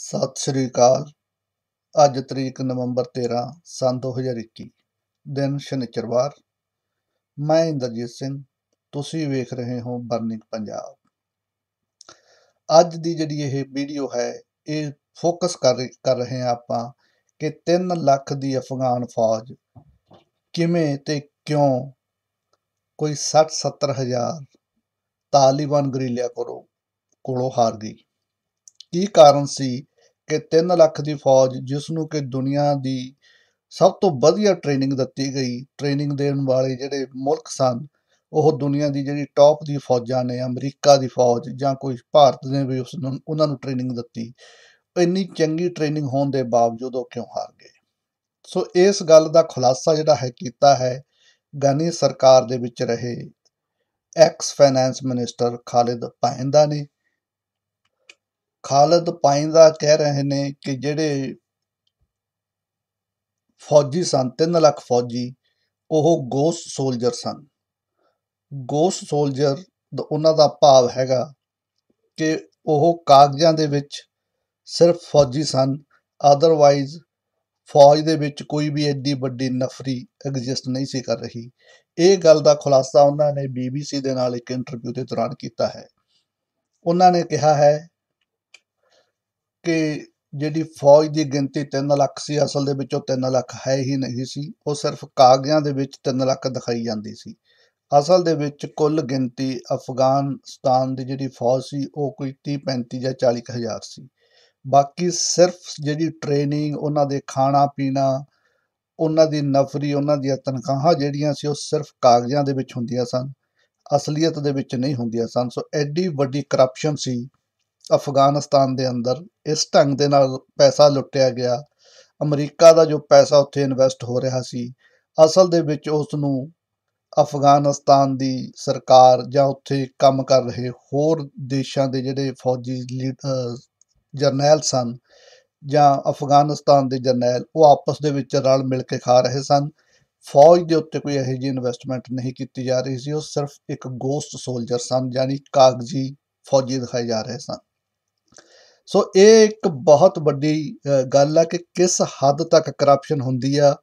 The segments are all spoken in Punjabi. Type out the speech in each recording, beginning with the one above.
ਸਤਿ ਸ੍ਰੀ ਅਕਾਲ ਅੱਜ ਤਰੀਕ ਨਵੰਬਰ 13 ਸਨ 2021 ਦਿਨ ਸ਼ਨੀਚਰਵਾਰ ਮੈਂ ਇੰਦਰਜੀਤ ਸਿੰਘ ਤੁਸੀਂ ਵੇਖ ਰਹੇ ਹੋ ਬਰਨਿੰਗ ਪੰਜਾਬ ਅੱਜ ਦੀ ਜਿਹੜੀ ਇਹ ਵੀਡੀਓ ਹੈ ਇਹ ਫੋਕਸ ਕਰ ਕਰ ਰਹੇ ਆ ਆਪਾਂ ਕਿ 3 ਲੱਖ ਦੀ ਅਫਗਾਨ ਫੌਜ ਕਿਵੇਂ ਤੇ ਕਿਉਂ ਕੋਈ 60 70 ਹਜ਼ਾਰ ਤਾਲਿਬਾਨ ਗਰੀਲਿਆ ਕਰੋ ਕੋਲੋਂ ਹਾਰ ਗਈ ਕੀ ਕਾਰਨ ਸੀ ਕਿ 3 ਲੱਖ ਦੀ ਫੌਜ ਜਿਸ ਨੂੰ ਕਿ ਦੁਨੀਆ ਦੀ ਸਭ ਤੋਂ ਵਧੀਆ ਟ੍ਰੇਨਿੰਗ ਦਿੱਤੀ ਗਈ ਟ੍ਰੇਨਿੰਗ ਦੇਣ ਵਾਲੇ ਜਿਹੜੇ ਮੁਲਕ ਸਨ ਉਹ ਦੁਨੀਆ ਦੀ ਜਿਹੜੀ ਟੌਪ ਦੀ ਫੌਜਾਂ ਨੇ ਅਮਰੀਕਾ ਦੀ ਫੌਜ ਜਾਂ ਕੋਈ ਭਾਰਤ ਦੇ ਵੀ ਉਸ ਨੂੰ ਉਹਨਾਂ ਨੂੰ ਟ੍ਰੇਨਿੰਗ ਦਿੱਤੀ ਇੰਨੀ ਚੰਗੀ ਟ੍ਰੇਨਿੰਗ ਹੋਣ ਦੇ ਬਾਵਜੂਦ ਉਹ ਕਿਉਂ ਹਾਰ ਗਏ ਸੋ ਇਸ ਗੱਲ ਦਾ ਖੁਲਾਸਾ ਜਿਹੜਾ ਹੈ ਕੀਤਾ ਹੈ ਗਾਨੀ ਸਰਕਾਰ ਦੇ ਵਿੱਚ ਰਹੇ ex finance minister Khalid Payenda ਨੇ ਖਾਲਦ ਪਾਇੰਦਾ ਕਹਿ ਰਹੇ ਨੇ ਕਿ ਜਿਹੜੇ ਫੌਜੀ ਸਨ 3 ਲੱਖ ਫੌਜੀ ਉਹ ਗੋਸ ਸੋਲਜਰ ਸਨ ਗੋਸ ਸੋਲਜਰ ਦਾ ਉਹਨਾਂ ਦਾ ਭਾਵ ਹੈਗਾ ਕਿ ਉਹ ਕਾਗਜ਼ਾਂ ਦੇ ਵਿੱਚ ਸਿਰਫ ਫੌਜੀ ਸਨ ਆਦਰਵਾਈਜ਼ ਫੌਜ ਦੇ ਵਿੱਚ ਕੋਈ ਵੀ ਐਡੀ ਵੱਡੀ ਨਫਰੀ ਐਗਜ਼ਿਸਟ ਨਹੀਂ ਸੀ ਕਰ ਰਹੀ ਇਹ ਗੱਲ ਦਾ ਖੁਲਾਸਾ ਉਹਨਾਂ ਨੇ ਬੀਬੀਸੀ ਦੇ ਨਾਲ ਇੱਕ ਇੰਟਰਵਿਊ ਦੇ ਦੌਰਾਨ ਕੀਤਾ ਹੈ ਉਹਨਾਂ ਨੇ ਕਿਹਾ ਹੈ ਕਿ ਜਿਹੜੀ ਫੌਜ ਦੀ ਗਿਣਤੀ 3 ਲੱਖ ਸੀ ਅਸਲ ਦੇ ਵਿੱਚ ਉਹ 3 ਲੱਖ ਹੈ ਹੀ ਨਹੀਂ ਸੀ ਉਹ ਸਿਰਫ ਕਾਗਜ਼ਾਂ ਦੇ ਵਿੱਚ 3 ਲੱਖ ਦਿਖਾਈ ਜਾਂਦੀ ਸੀ ਅਸਲ ਦੇ ਵਿੱਚ ਕੁੱਲ ਗਿਣਤੀ ਅਫਗਾਨਿਸਤਾਨ ਦੀ ਜਿਹੜੀ ਫੌਜ ਸੀ ਉਹ ਕੋਈ 30 35 ਜਾਂ 40 ਹਜ਼ਾਰ ਸੀ ਬਾਕੀ ਸਿਰਫ ਜਿਹੜੀ ਟ੍ਰੇਨਿੰਗ ਉਹਨਾਂ ਦੇ ਖਾਣਾ ਪੀਣਾ ਉਹਨਾਂ ਦੀ ਨਫਰੀ ਉਹਨਾਂ ਦੀ ਤਨਖਾਹਾਂ ਜਿਹੜੀਆਂ ਸੀ ਉਹ ਸਿਰਫ ਕਾਗਜ਼ਾਂ ਦੇ ਵਿੱਚ ਹੁੰਦੀਆਂ ਸਨ ਅਸਲੀਅਤ ਦੇ ਵਿੱਚ ਨਹੀਂ ਹੁੰਦੀਆਂ ਸਨ ਸੋ ਐਡੀ ਵੱਡੀ ਕਰਪਸ਼ਨ ਸੀ ਅਫਗਾਨਿਸਤਾਨ ਦੇ ਅੰਦਰ ਇਸ ਢੰਗ ਦੇ ਨਾਲ ਪੈਸਾ ਲੁੱਟਿਆ ਗਿਆ ਅਮਰੀਕਾ ਦਾ ਜੋ ਪੈਸਾ ਉੱਥੇ ਇਨਵੈਸਟ ਹੋ ਰਿਹਾ ਸੀ ਅਸਲ ਦੇ ਵਿੱਚ ਉਸ ਨੂੰ ਅਫਗਾਨਿਸਤਾਨ ਦੀ ਸਰਕਾਰ ਜਾਂ ਉੱਥੇ ਕੰਮ ਕਰ ਰਹੇ ਹੋਰ ਦੇਸ਼ਾਂ ਦੇ ਜਿਹੜੇ ਫੌਜੀ ਜਰਨੈਲ ਸਨ ਜਾਂ ਅਫਗਾਨਿਸਤਾਨ ਦੇ ਜਰਨੈਲ ਉਹ ਆਪਸ ਦੇ ਵਿੱਚ ਰਲ ਮਿਲ ਕੇ ਖਾ ਰਹੇ ਸਨ ਫੌਜ ਦੇ ਉੱਤੇ ਕੋਈ ਇਹੋ ਜਿਹੀ ਇਨਵੈਸਟਮੈਂਟ ਨਹੀਂ ਕੀਤੀ ਜਾ ਰਹੀ ਸੀ ਉਹ ਸਿਰਫ ਇੱਕ ਗੋਸਟ ਸੋਲਜਰ ਸਨ ਯਾਨੀ ਕਾਗਜ਼ੀ ਫੌਜੀ ਦਿਖਾਏ ਜਾ ਰਹੇ ਸਨ ਸੋ ਇਹ ਇੱਕ ਬਹੁਤ ਵੱਡੀ ਗੱਲ ਆ ਕਿ ਕਿਸ ਹੱਦ ਤੱਕ ਕਰਪਸ਼ਨ ਹੁੰਦੀ ਆ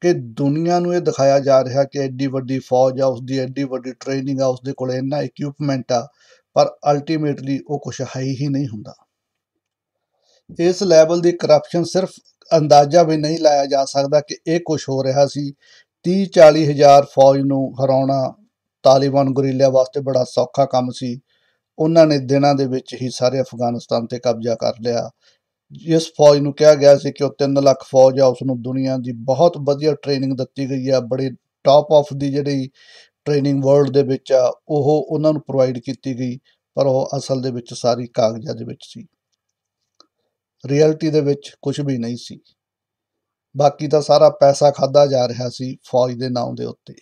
ਕਿ ਦੁਨੀਆ ਨੂੰ ਇਹ ਦਿਖਾਇਆ ਜਾ ਰਿਹਾ ਕਿ ਐਡੀ ਵੱਡੀ ਫੌਜ ਆ ਉਸਦੀ ਐਡੀ ਵੱਡੀ ਟ੍ਰੇਨਿੰਗ ਆ ਉਸਦੇ ਕੋਲ ਇੰਨਾ ਇਕਵਿਪਮੈਂਟ ਆ ਪਰ ਅਲਟੀਮੇਟਲੀ ਉਹ ਕੁਝ ਹੈ ਹੀ ਨਹੀਂ ਹੁੰਦਾ ਇਸ ਲੈਵਲ ਦੀ ਕਰਪਸ਼ਨ ਸਿਰਫ ਅੰਦਾਜ਼ਾ ਵੀ ਨਹੀਂ ਲਾਇਆ ਜਾ ਸਕਦਾ ਕਿ ਇਹ ਕੁਝ ਹੋ ਰਿਹਾ ਸੀ 30 40 ਹਜ਼ਾਰ ਫੌਜ ਨੂੰ ਹਰਾਉਣਾ ਤਾਲਿਬਾਨ ਗੁਰੀਲਿਆਂ ਵਾਸਤੇ ਬੜਾ ਸੌਖਾ ਕੰਮ ਸੀ ਉਹਨਾਂ ਨੇ ਦਿਨਾਂ ਦੇ ਵਿੱਚ ਹੀ ਸਾਰੇ ਅਫਗਾਨਿਸਤਾਨ ਤੇ ਕਬਜ਼ਾ ਕਰ ਲਿਆ ਜਿਸ ਫੌਜ ਨੂੰ ਕਿਹਾ ਗਿਆ ਸੀ ਕਿ ਉਹ 3 ਲੱਖ ਫੌਜ ਆ ਉਸ ਨੂੰ ਦੁਨੀਆ ਦੀ ਬਹੁਤ ਵਧੀਆ ਟ੍ਰੇਨਿੰਗ ਦਿੱਤੀ ਗਈ ਆ ਬੜੇ ਟਾਪ ਆਫ ਦੀ ਜਿਹੜੀ ਟ੍ਰੇਨਿੰਗ ਵਰਲਡ ਦੇ ਵਿੱਚ ਆ ਉਹ ਉਹਨਾਂ ਨੂੰ ਪ੍ਰੋਵਾਈਡ ਕੀਤੀ ਗਈ ਪਰ ਉਹ ਅਸਲ ਦੇ ਵਿੱਚ ਸਾਰੀ ਕਾਗਜ਼ਾਂ ਦੇ ਵਿੱਚ ਸੀ ਰਿਐਲਿਟੀ ਦੇ ਵਿੱਚ ਕੁਝ ਵੀ ਨਹੀਂ ਸੀ ਬਾਕੀ ਤਾਂ ਸਾਰਾ ਪੈਸਾ ਖਾਦਾ ਜਾ ਰਿਹਾ ਸੀ ਫੌਜ ਦੇ ਨਾਮ ਦੇ ਉੱਤੇ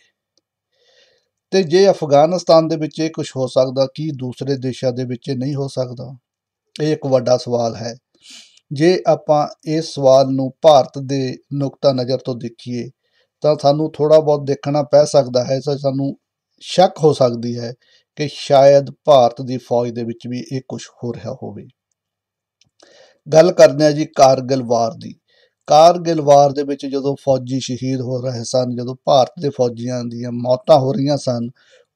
ਤੇ ਜੇ ਅਫਗਾਨਿਸਤਾਨ ਦੇ ਵਿੱਚ ਇਹ ਕੁਝ ਹੋ ਸਕਦਾ ਕੀ ਦੂਸਰੇ ਦੇਸ਼ਾਂ ਦੇ ਵਿੱਚ ਨਹੀਂ ਹੋ ਸਕਦਾ ਇਹ ਇੱਕ ਵੱਡਾ ਸਵਾਲ ਹੈ ਜੇ ਆਪਾਂ ਇਸ ਸਵਾਲ ਨੂੰ ਭਾਰਤ ਦੇ ਨੁਕਤਾ ਨਜ਼ਰ ਤੋਂ ਦੇਖੀਏ ਤਾਂ ਸਾਨੂੰ ਥੋੜਾ ਬਹੁਤ ਦੇਖਣਾ ਪੈ ਸਕਦਾ ਹੈ ਸੋ ਸਾਨੂੰ ਸ਼ੱਕ ਹੋ ਸਕਦੀ ਹੈ ਕਿ ਸ਼ਾਇਦ ਭਾਰਤ ਦੀ ਫੌਜ ਦੇ ਵਿੱਚ ਵੀ ਇਹ ਕੁਝ ਹੋ ਰਿਹਾ ਹੋਵੇ ਗੱਲ ਕਰਦੇ ਆ ਜੀ ਕਾਰਗਿਲ ਵਾਰ ਦੀ ਕਾਰਗਿਲ ਵਾਰ ਦੇ ਵਿੱਚ ਜਦੋਂ ਫੌਜੀ ਸ਼ਹੀਦ ਹੋ ਰਹੇ ਸਨ ਜਦੋਂ ਭਾਰਤ ਦੇ ਫੌਜੀਆਂ ਦੀਆਂ ਮੌਤਾਂ ਹੋ ਰਹੀਆਂ ਸਨ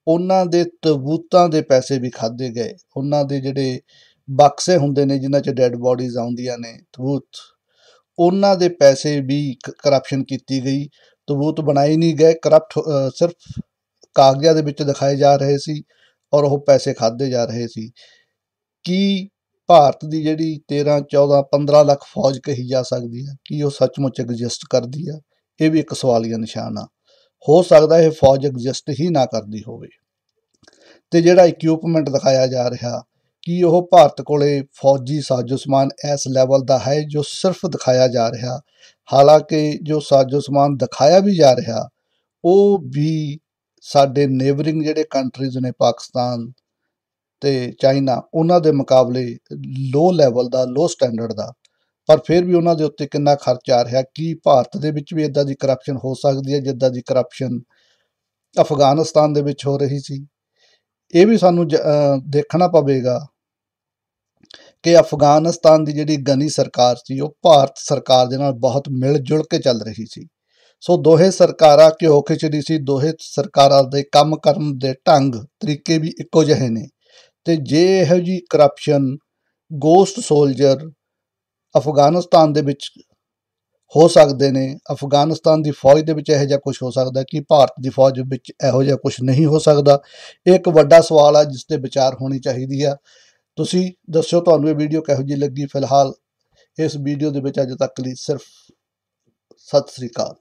ਉਹਨਾਂ ਦੇ ਤਬੂਤਾਂ ਦੇ ਪੈਸੇ ਵੀ ਖਾਦੇ ਗਏ ਉਹਨਾਂ ਦੇ ਜਿਹੜੇ ਬਕਸੇ ਹੁੰਦੇ ਨੇ ਜਿਨ੍ਹਾਂ 'ਚ ਡੈੱਡ ਬਾਡੀਜ਼ ਆਉਂਦੀਆਂ ਨੇ ਤਬੂਤ ਉਹਨਾਂ ਦੇ ਪੈਸੇ ਵੀ ਕਰਪਸ਼ਨ ਕੀਤੀ ਗਈ ਤਬੂਤ ਬਣਾਈ ਨਹੀਂ ਗਏ ਕਰਪਟ ਸਿਰਫ ਕਾਗਜ਼ਾਂ ਦੇ ਵਿੱਚ ਦਿਖਾਏ ਜਾ ਰਹੇ ਸੀ ਔਰ ਉਹ ਪੈਸੇ ਖਾਦੇ ਜਾ ਰਹੇ ਸੀ ਕੀ ਭਾਰਤ ਦੀ ਜਿਹੜੀ 13 14 15 ਲੱਖ ਫੌਜ ਕਹੀ ਜਾ ਸਕਦੀ ਹੈ ਕੀ ਉਹ ਸੱਚਮੁੱਚ ਐਗਜ਼ਿਸਟ ਕਰਦੀ ਹੈ ਇਹ ਵੀ ਇੱਕ ਸਵਾਲੀਆ ਨਿਸ਼ਾਨ ਆ ਹੋ ਸਕਦਾ ਇਹ ਫੌਜ ਐਗਜ਼ਿਸਟ ਹੀ ਨਾ ਕਰਦੀ ਹੋਵੇ ਤੇ ਜਿਹੜਾ ਇਕਵਿਪਮੈਂਟ ਦਿਖਾਇਆ ਜਾ ਰਿਹਾ ਕੀ ਉਹ ਭਾਰਤ ਕੋਲੇ ਫੌਜੀ ਸਾਜੋ ਸਮਾਨ ਇਸ ਲੈਵਲ ਦਾ ਹੈ ਜੋ ਸਿਰਫ ਦਿਖਾਇਆ ਜਾ ਰਿਹਾ ਹਾਲਾਂਕਿ ਜੋ ਸਾਜੋ ਸਮਾਨ ਦਿਖਾਇਆ ਵੀ ਜਾ ਰਿਹਾ ਉਹ ਵੀ ਸਾਡੇ ਨੇਬਰਿੰਗ ਜਿਹੜੇ ਕੰਟਰੀਜ਼ ਨੇ ਪਾਕਿਸਤਾਨ ਤੇ ਚਾਈਨਾ ਉਹਨਾਂ ਦੇ ਮੁਕਾਬਲੇ ਲੋ ਲੈਵਲ ਦਾ ਲੋ ਸਟੈਂਡਰਡ ਦਾ ਪਰ ਫਿਰ ਵੀ ਉਹਨਾਂ ਦੇ ਉੱਤੇ ਕਿੰਨਾ ਖਰਚ ਆ ਰਿਹਾ ਕੀ ਭਾਰਤ ਦੇ ਵਿੱਚ ਵੀ ਇਦਾਂ ਦੀ ਕਰਪਸ਼ਨ ਹੋ ਸਕਦੀ ਹੈ ਜਿੱਦਾਂ ਦੀ ਕਰਪਸ਼ਨ ਅਫਗਾਨਿਸਤਾਨ ਦੇ ਵਿੱਚ ਹੋ ਰਹੀ ਸੀ ਇਹ ਵੀ ਸਾਨੂੰ ਦੇਖਣਾ ਪਵੇਗਾ ਕਿ ਅਫਗਾਨਿਸਤਾਨ ਦੀ ਜਿਹੜੀ ਗਨੀ ਸਰਕਾਰ ਸੀ ਉਹ ਭਾਰਤ ਸਰਕਾਰ ਦੇ ਨਾਲ ਬਹੁਤ ਮਿਲ ਜੁਲ ਕੇ ਚੱਲ ਰਹੀ ਸੀ ਸੋ ਦੋਹੇ ਸਰਕਾਰਾਂ ਕਿਉਂ ਖਿੱਚਦੀ ਸੀ ਦੋਹੇ ਸਰਕਾਰਾਂ ਦੇ ਕੰਮ ਕਰਨ ਦੇ ਢੰਗ ਤਰੀਕੇ ਵੀ ਇੱਕੋ ਜਿਹੇ ਨੇ ਤੇ ਜੇ ਇਹੋ ਜੀ ਕਰਪਸ਼ਨ ਗੋਸਟ ਸੋਲਜਰ ਅਫਗਾਨਿਸਤਾਨ ਦੇ ਵਿੱਚ ਹੋ ਸਕਦੇ ਨੇ ਅਫਗਾਨਿਸਤਾਨ ਦੀ ਫੌਜ ਦੇ ਵਿੱਚ ਇਹੋ ਜਿਹਾ ਕੁਝ ਹੋ ਸਕਦਾ ਕਿ ਭਾਰਤ ਦੀ ਫੌਜ ਵਿੱਚ ਇਹੋ ਜਿਹਾ ਕੁਝ ਨਹੀਂ ਹੋ ਸਕਦਾ ਇੱਕ ਵੱਡਾ ਸਵਾਲ ਆ ਜਿਸ ਤੇ ਵਿਚਾਰ ਹੋਣੀ ਚਾਹੀਦੀ ਆ ਤੁਸੀਂ ਦੱਸਿਓ ਤੁਹਾਨੂੰ ਇਹ ਵੀਡੀਓ ਕਿਹੋ ਜਿਹੀ ਲੱਗੀ ਫਿਲਹਾਲ ਇਸ ਵੀਡੀਓ ਦੇ ਵਿੱਚ ਅਜੇ ਤੱਕ ਲਈ ਸਿਰਫ ਸਤਿ ਸ੍ਰੀ ਅਕਾਲ